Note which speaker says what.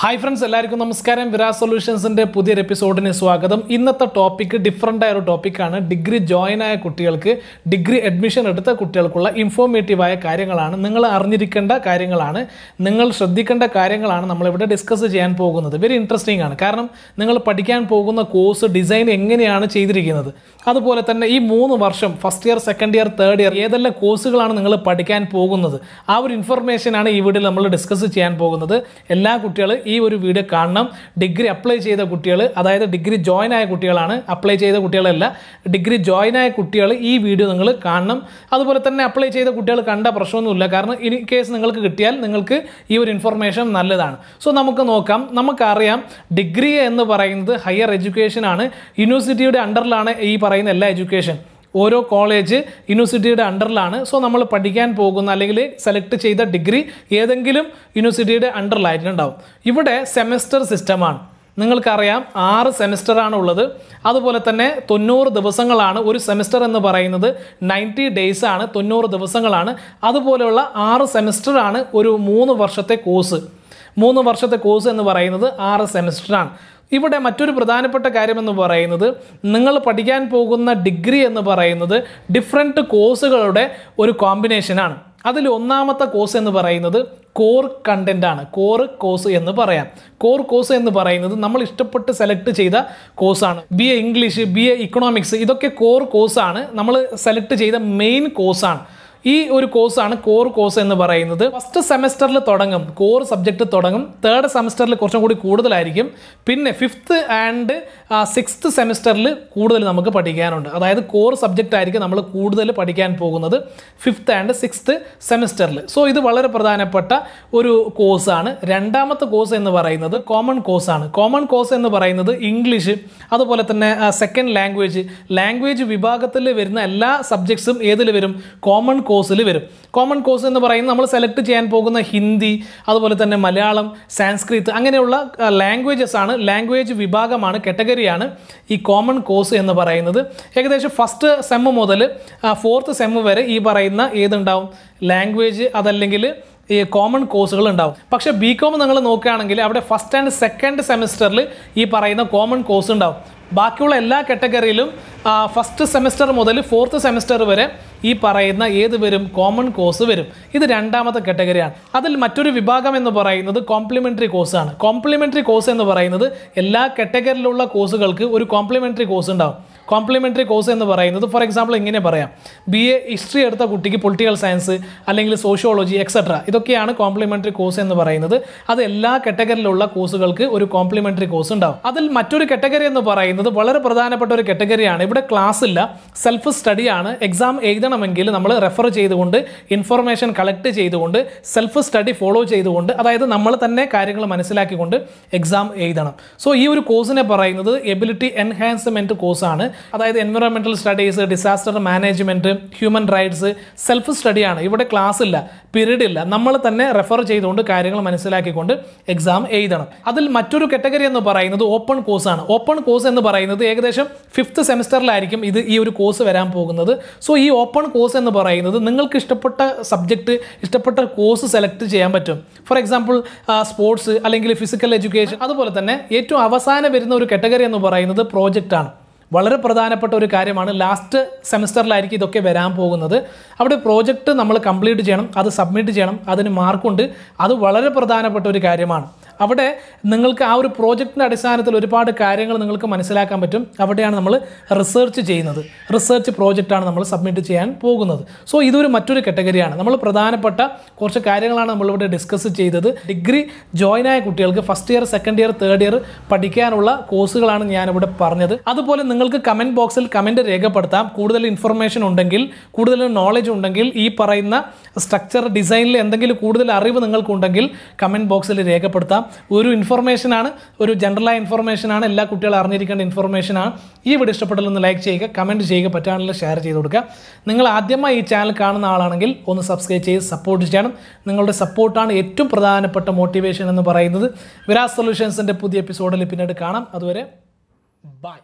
Speaker 1: hi friends എല്ലാവർക്കും നമസ്കാരം വിരാ സൊല്യൂഷൻസിൻ്റെ പുതിയൊരു എപ്പിസോഡിന് സ്വാഗതം ഇന്നത്തെ ടോപ്പിക്ക് ഡിഫറൻ്റ് ആയ ഒരു ടോപ്പിക്കാണ് ഡിഗ്രി ജോയിൻ ആയ കുട്ടികൾക്ക് ഡിഗ്രി അഡ്മിഷൻ എടുത്ത കുട്ടികൾക്കുള്ള ഇൻഫോർമേറ്റീവായ കാര്യങ്ങളാണ് നിങ്ങൾ അറിഞ്ഞിരിക്കേണ്ട കാര്യങ്ങളാണ് നിങ്ങൾ ശ്രദ്ധിക്കേണ്ട കാര്യങ്ങളാണ് നമ്മളിവിടെ ഡിസ്കസ് ചെയ്യാൻ പോകുന്നത് വെരി ഇൻട്രസ്റ്റിംഗ് ആണ് കാരണം നിങ്ങൾ പഠിക്കാൻ പോകുന്ന കോഴ്സ് ഡിസൈൻ എങ്ങനെയാണ് ചെയ്തിരിക്കുന്നത് അതുപോലെ തന്നെ ഈ മൂന്ന് വർഷം first year second year third year ഏതെല്ലാം കോഴ്സുകളാണ് നിങ്ങൾ പഠിക്കാൻ പോകുന്നത് ആ ഒരു ഇൻഫർമേഷനാണ് ഈ വീഡിയോയിൽ നമ്മൾ ഡിസ്കസ് ചെയ്യാൻ പോകുന്നത് എല്ലാ കുട്ടികളും ഈ ഒരു വീഡിയോ കാണണം ഡിഗ്രി അപ്ലൈ ചെയ്ത കുട്ടികൾ അതായത് ഡിഗ്രി ജോയിൻ ആയ കുട്ടികളാണ് അപ്ലൈ ചെയ്ത കുട്ടികളല്ല ഡിഗ്രി ജോയിൻ ആയ കുട്ടികൾ ഈ വീഡിയോ നിങ്ങൾ കാണണം അതുപോലെ തന്നെ അപ്ലൈ ചെയ്ത കുട്ടികൾ കണ്ട പ്രശ്നമൊന്നുമില്ല കാരണം ഇൻ കേസ് നിങ്ങൾക്ക് കിട്ടിയാൽ നിങ്ങൾക്ക് ഈ ഒരു ഇൻഫർമേഷൻ നല്ലതാണ് സോ നമുക്ക് നോക്കാം നമുക്കറിയാം ഡിഗ്രി എന്ന് പറയുന്നത് ഹയർ എഡ്യൂക്കേഷൻ ആണ് യൂണിവേഴ്സിറ്റിയുടെ അണ്ടറിലാണ് ഈ പറയുന്ന എല്ലാ എഡ്യൂക്കേഷൻ ഓരോ കോളേജ് യൂണിവേഴ്സിറ്റിയുടെ അണ്ടറിലാണ് സോ നമ്മൾ പഠിക്കാൻ പോകുന്ന അല്ലെങ്കിൽ സെലക്ട് ചെയ്ത ഡിഗ്രി ഏതെങ്കിലും യൂണിവേഴ്സിറ്റിയുടെ അണ്ടറിലായിട്ടുണ്ടാവും ഇവിടെ സെമസ്റ്റർ സിസ്റ്റമാണ് നിങ്ങൾക്കറിയാം ആറ് സെമിസ്റ്ററാണ് ഉള്ളത് അതുപോലെ തന്നെ തൊണ്ണൂറ് ദിവസങ്ങളാണ് ഒരു സെമിസ്റ്റർ എന്ന് പറയുന്നത് നയൻറ്റി ഡേയ്സ് ആണ് തൊണ്ണൂറ് ദിവസങ്ങളാണ് അതുപോലെയുള്ള ആറ് സെമിസ്റ്ററാണ് ഒരു മൂന്ന് വർഷത്തെ കോഴ്സ് മൂന്ന് വർഷത്തെ കോഴ്സ് എന്ന് പറയുന്നത് ആറ് സെമിസ്റ്ററാണ് ഇവിടെ മറ്റൊരു പ്രധാനപ്പെട്ട കാര്യമെന്ന് പറയുന്നത് നിങ്ങൾ പഠിക്കാൻ പോകുന്ന ഡിഗ്രി എന്ന് പറയുന്നത് ഡിഫറെൻറ്റ് കോഴ്സുകളുടെ ഒരു കോമ്പിനേഷനാണ് അതിൽ ഒന്നാമത്തെ കോഴ്സ് എന്ന് പറയുന്നത് കോർ കണ്ടൻ്റ് ആണ് കോർ കോഴ്സ് എന്ന് പറയാം കോർ കോഴ്സ് എന്ന് പറയുന്നത് നമ്മൾ ഇഷ്ടപ്പെട്ട് സെലക്ട് ചെയ്ത കോഴ്സാണ് B A English B A economics ഇതൊക്കെ കോർ കോഴ്സാണ് നമ്മൾ സെലക്ട് ചെയ്ത മെയിൻ കോഴ്സാണ് ഈ ഒരു കോഴ്സാണ് കോർ കോഴ്സ് എന്ന് പറയുന്നത് ഫസ്റ്റ് സെമസ്റ്ററിൽ തുടങ്ങും കോർ സബ്ജക്റ്റ് തുടങ്ങും തേർഡ് സെമസ്റ്ററിൽ കുറച്ചും കൂടി കൂടുതലായിരിക്കും പിന്നെ ഫിഫ്ത്ത് ആൻഡ് സിക്സ്ത് സെമസ്റ്ററിൽ കൂടുതൽ നമുക്ക് പഠിക്കാനുണ്ട് അതായത് കോർ സബ്ജക്റ്റ് ആയിരിക്കും നമ്മൾ കൂടുതൽ പഠിക്കാൻ പോകുന്നത് ഫിഫ്ത്ത് ആൻഡ് സിക്സ്ത് സെമസ്റ്ററിൽ സോ ഇത് വളരെ പ്രധാനപ്പെട്ട ഒരു കോഴ്സാണ് രണ്ടാമത്തെ കോഴ്സ് എന്ന് പറയുന്നത് കോമൺ കോഴ്സാണ് കോമൺ കോഴ്സ് എന്ന് പറയുന്നത് ഇംഗ്ലീഷ് അതുപോലെ തന്നെ സെക്കൻഡ് ലാംഗ്വേജ് ലാംഗ്വേജ് വിഭാഗത്തിൽ വരുന്ന എല്ലാ സബ്ജക്ട്സും ഏതിൽ വരും കോമൺ കോഴ്സ് കോഴ്സിൽ വരും കോമൺ കോഴ്സ് എന്ന് പറയുന്നത് നമ്മൾ സെലക്ട് ചെയ്യാൻ പോകുന്ന ഹിന്ദി അതുപോലെ തന്നെ മലയാളം സാൻസ്ക്രിത്ത് അങ്ങനെയുള്ള ലാംഗ്വേജസ് ആണ് ലാംഗ്വേജ് വിഭാഗമാണ് കാറ്റഗറിയാണ് ഈ കോമൺ കോഴ്സ് എന്ന് പറയുന്നത് ഏകദേശം ഫസ്റ്റ് സെം മുതൽ ഫോർത്ത് സെം വരെ ഈ പറയുന്ന ഏതുണ്ടാവും ലാംഗ്വേജ് അതല്ലെങ്കിൽ ഈ കോമൺ കോഴ്സുകൾ ഉണ്ടാവും പക്ഷെ ബി കോം നിങ്ങൾ നോക്കുകയാണെങ്കിൽ അവിടെ ഫസ്റ്റ് ആൻഡ് സെക്കൻഡ് സെമിസ്റ്ററിൽ ഈ പറയുന്ന കോമൺ കോഴ്സ് ഉണ്ടാവും ബാക്കിയുള്ള എല്ലാ കാറ്റഗറിയിലും ഫസ്റ്റ് സെമിസ്റ്റർ മുതൽ ഫോർത്ത് സെമിസ്റ്റർ വരെ ഈ പറയുന്ന ഏത് വരും കോമൺ കോഴ്സ് വരും ഇത് രണ്ടാമത്തെ കാറ്റഗറിയാണ് അതിൽ മറ്റൊരു വിഭാഗം എന്ന് പറയുന്നത് കോംപ്ലിമെൻ്ററി കോഴ്സാണ് കോംപ്ലിമെൻ്ററി കോഴ്സ് എന്ന് പറയുന്നത് എല്ലാ കാറ്റഗറിയിലുള്ള കോഴ്സുകൾക്ക് ഒരു കോംപ്ലിമെൻ്ററി കോഴ്സ് ഉണ്ടാവും കോംപ്ലിമെൻ്ററി കോഴ്സ് എന്ന് പറയുന്നത് ഫോർ എക്സാമ്പിൾ ഇങ്ങനെ പറയാം ബി എ ഹിസ്റ്ററി എടുത്ത കുട്ടിക്ക് പൊളിറ്റിക്കൽ സയൻസ് അല്ലെങ്കിൽ സോഷ്യോളജി എക്സെട്ര ഇതൊക്കെയാണ് കോംപ്ലിമെൻ്ററി കോഴ്സ് എന്ന് പറയുന്നത് അത് എല്ലാ കാറ്റഗറിയിലുള്ള കോഴ്സുകൾക്ക് ഒരു കോംപ്ലിമെൻ്ററി കോഴ്സ് ഉണ്ടാവും അതിൽ മറ്റൊരു കാറ്റഗറി എന്ന് പറയുന്നത് വളരെ പ്രധാനപ്പെട്ട ഒരു കാറ്റഗറിയാണ് ഇവിടെ ക്ലാസ് ഇല്ല സെൽഫ് സ്റ്റഡിയാണ് എക്സാം എഴുതണമെങ്കിൽ നമ്മൾ റെഫർ ചെയ്തുകൊണ്ട് ഇൻഫർമേഷൻ കളക്ട് ചെയ്തുകൊണ്ട് സെൽഫ് സ്റ്റഡി ഫോളോ ചെയ്തുകൊണ്ട് അതായത് നമ്മൾ തന്നെ കാര്യങ്ങൾ മനസ്സിലാക്കിക്കൊണ്ട് എക്സാം എഴുതണം സോ ഈ ഒരു കോഴ്സിനെ പറയുന്നത് എബിലിറ്റി എൻഹാൻസ്മെൻറ്റ് കോഴ്സാണ് അതായത് environmental studies disaster management human rights self സ്റ്റഡിയാണ് ഇവിടെ ക്ലാസ് ഇല്ല പീരീഡ് ഇല്ല നമ്മൾ തന്നെ റെഫർ ചെയ്തുകൊണ്ട് കാര്യങ്ങൾ മനസ്സിലാക്കിക്കൊണ്ട് എക്സാം എഴുതണം അതിൽ മറ്റൊരു കാറ്റഗറി എന്ന് പറയുന്നത് ഓപ്പൺ കോഴ്സാണ് ഓപ്പൺ കോഴ്സ് എന്ന് പറയുന്നത് ഏകദേശം ഫിഫ്ത്ത് സെമിസ്റ്ററിലായിരിക്കും ഇത് ഈ ഒരു കോഴ്സ് വരാൻ പോകുന്നത് സോ ഈ ഓപ്പൺ കോഴ്സ് എന്ന് പറയുന്നത് നിങ്ങൾക്ക് ഇഷ്ടപ്പെട്ട സബ്ജക്റ്റ് ഇഷ്ടപ്പെട്ട കോഴ്സ് സെലക്ട് ചെയ്യാൻ പറ്റും ഫോർ എക്സാമ്പിൾ സ്പോർട്സ് അല്ലെങ്കിൽ ഫിസിക്കൽ എഡ്യൂക്കേഷൻ അതുപോലെ തന്നെ ഏറ്റവും അവസാനം വരുന്ന ഒരു കാറ്റഗറി എന്ന് പറയുന്നത് പ്രോജക്റ്റാണ് വളരെ പ്രധാനപ്പെട്ട ഒരു കാര്യമാണ് ലാസ്റ്റ് സെമിസ്റ്ററിലായിരിക്കും ഇതൊക്കെ വരാൻ പോകുന്നത് അവിടെ പ്രോജക്റ്റ് നമ്മൾ കംപ്ലീറ്റ് ചെയ്യണം അത് സബ്മിറ്റ് ചെയ്യണം അതിന് മാർക്കുണ്ട് അത് വളരെ പ്രധാനപ്പെട്ട ഒരു കാര്യമാണ് അവിടെ നിങ്ങൾക്ക് ആ ഒരു പ്രോജക്റ്റിൻ്റെ അടിസ്ഥാനത്തിൽ ഒരുപാട് കാര്യങ്ങൾ നിങ്ങൾക്ക് മനസ്സിലാക്കാൻ പറ്റും അവിടെയാണ് നമ്മൾ റിസർച്ച് ചെയ്യുന്നത് റിസർച്ച് പ്രോജക്റ്റാണ് നമ്മൾ സബ്മിറ്റ് ചെയ്യാൻ പോകുന്നത് സോ ഇതൊരു മറ്റൊരു കാറ്റഗറിയാണ് നമ്മൾ പ്രധാനപ്പെട്ട കുറച്ച് കാര്യങ്ങളാണ് നമ്മളിവിടെ ഡിസ്കസ് ചെയ്തത് ഡിഗ്രി ജോയിൻ ആയ കുട്ടികൾക്ക് first year second year third year പഠിക്കാനുള്ള കോഴ്സുകളാണ് ഞാനിവിടെ പറഞ്ഞത് അതുപോലെ നിങ്ങൾക്ക് കമൻറ്റ് ബോക്സിൽ കമൻറ്റ് രേഖപ്പെടുത്താം കൂടുതൽ ഇൻഫർമേഷൻ ഉണ്ടെങ്കിൽ കൂടുതൽ നോളജ് ഉണ്ടെങ്കിൽ ഈ പറയുന്ന സ്ട്രക്ചർ ഡിസൈനിൽ എന്തെങ്കിലും കൂടുതൽ അറിവ് നിങ്ങൾക്കുണ്ടെങ്കിൽ കമൻറ്റ് ബോക്സിൽ രേഖപ്പെടുത്താം ഒരു ഇൻഫർമേഷനാണ് ഒരു ജനറലായ ഇൻഫർമേഷനാണ് എല്ലാ കുട്ടികളും അറിഞ്ഞിരിക്കേണ്ട ഇൻഫർമേഷനാണ് ഈ വീഡിയോ ഇഷ്ടപ്പെട്ടില്ലെന്ന് ലൈക്ക് ചെയ്യുക കമൻറ്റ് ചെയ്യുക പറ്റുകയാണെങ്കിൽ ഷെയർ ചെയ്ത് കൊടുക്കുക നിങ്ങൾ ആദ്യമായി ഈ ചാനൽ കാണുന്ന ആളാണെങ്കിൽ ഒന്ന് സബ്സ്ക്രൈബ് ചെയ്ത് സപ്പോർട്ട് ചെയ്യണം നിങ്ങളുടെ സപ്പോർട്ടാണ് ഏറ്റവും പ്രധാനപ്പെട്ട മോട്ടിവേഷൻ എന്ന് പറയുന്നത് വിരാസ് സൊല്യൂഷൻസിൻ്റെ പുതിയ എപ്പിസോഡിൽ പിന്നീട് കാണാം അതുവരെ ബൈ